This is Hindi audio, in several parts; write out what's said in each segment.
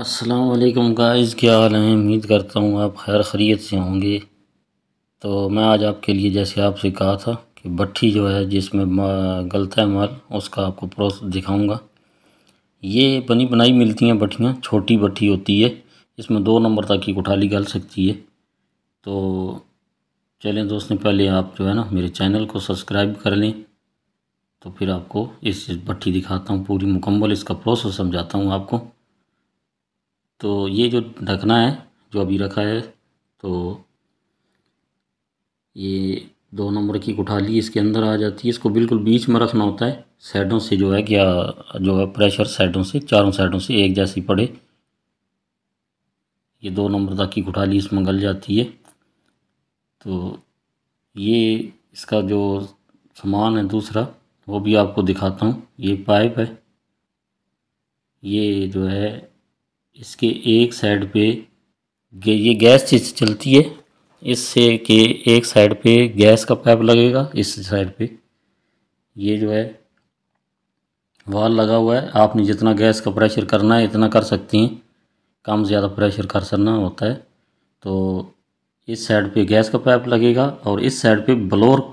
अस्सलाम वालेकुम गाइस क्या हाल है उम्मीद करता हूँ आप खैर खरीत से होंगे तो मैं आज आपके लिए जैसे आपसे कहा था कि भट्टी जो है जिसमें गलता है माल उसका आपको प्रोसेस दिखाऊंगा ये बनी बनाई मिलती हैं भट्टियाँ छोटी भट्टी होती है इसमें दो नंबर तक की कोठाली गल सकती है तो चलें दोस्तों पहले आप जो है ना मेरे चैनल को सब्सक्राइब कर लें तो फिर आपको इस भट्टी दिखाता हूँ पूरी मुकम्मल इसका प्रोसेस समझाता हूँ आपको तो ये जो ढकना है जो अभी रखा है तो ये दो नंबर की कुठाली इसके अंदर आ जाती है इसको बिल्कुल बीच में रखना होता है साइडों से जो है क्या जो है प्रेशर साइडों से चारों साइडों से एक जैसी पड़े ये दो नंबर तक की कुठाली इसमें गल जाती है तो ये इसका जो सामान है दूसरा वो भी आपको दिखाता हूँ ये पाइप है ये जो है इसके एक साइड पे ये गैस चीज चलती है इससे के एक साइड पे गैस का पाइप लगेगा इस साइड पे ये जो है वाल लगा हुआ है आपने जितना गैस का प्रेशर करना है इतना कर सकती हैं कम ज़्यादा प्रेशर कर सकना होता है तो इस साइड पे गैस का पाइप लगेगा और इस साइड पे ब्लोर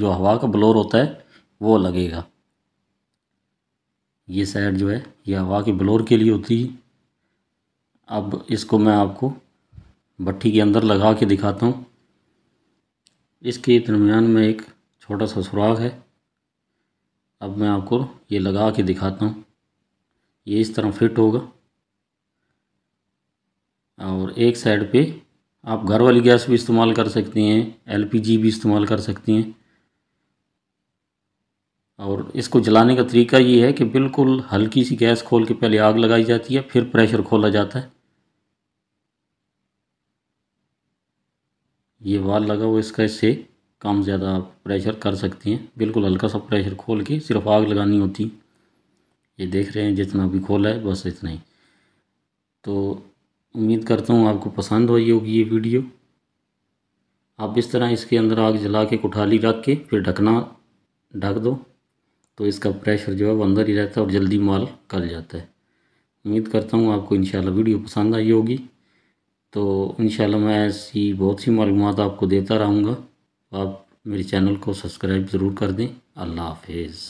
जो हवा का ब्लोर होता है वो लगेगा ये साइड जो है ये हवा के ब्लोर के लिए होती है अब इसको मैं आपको भट्टी के अंदर लगा के दिखाता हूँ इसके दरमियान में एक छोटा सा सुराख है अब मैं आपको ये लगा के दिखाता हूँ ये इस तरह फिट होगा और एक साइड पे आप घर वाली गैस भी इस्तेमाल कर सकती हैं एलपीजी भी इस्तेमाल कर सकती हैं और इसको जलाने का तरीका ये है कि बिल्कुल हल्की सी गैस खोल के पहले आग लगाई जाती है फिर प्रेशर खोला जाता है ये वाल लगा हुआ इसका इससे काम ज़्यादा आप प्रेशर कर सकती हैं बिल्कुल हल्का सा प्रेशर खोल के सिर्फ आग लगानी होती ये देख रहे हैं जितना भी खोला है बस इतना ही तो उम्मीद करता हूँ आपको पसंद आई होगी ये वीडियो आप इस तरह इसके अंदर आग जला के कुठाली रख के फिर ढकना ढक दो तो इसका प्रेशर जो है वो अंदर ही रहता है और जल्दी माल कर जाता है उम्मीद करता हूँ आपको इंशाल्लाह वीडियो पसंद आई होगी तो इन मैं ऐसी बहुत सी मालूम आपको देता रहूँगा आप मेरे चैनल को सब्सक्राइब ज़रूर कर दें अल्लाह हाफिज़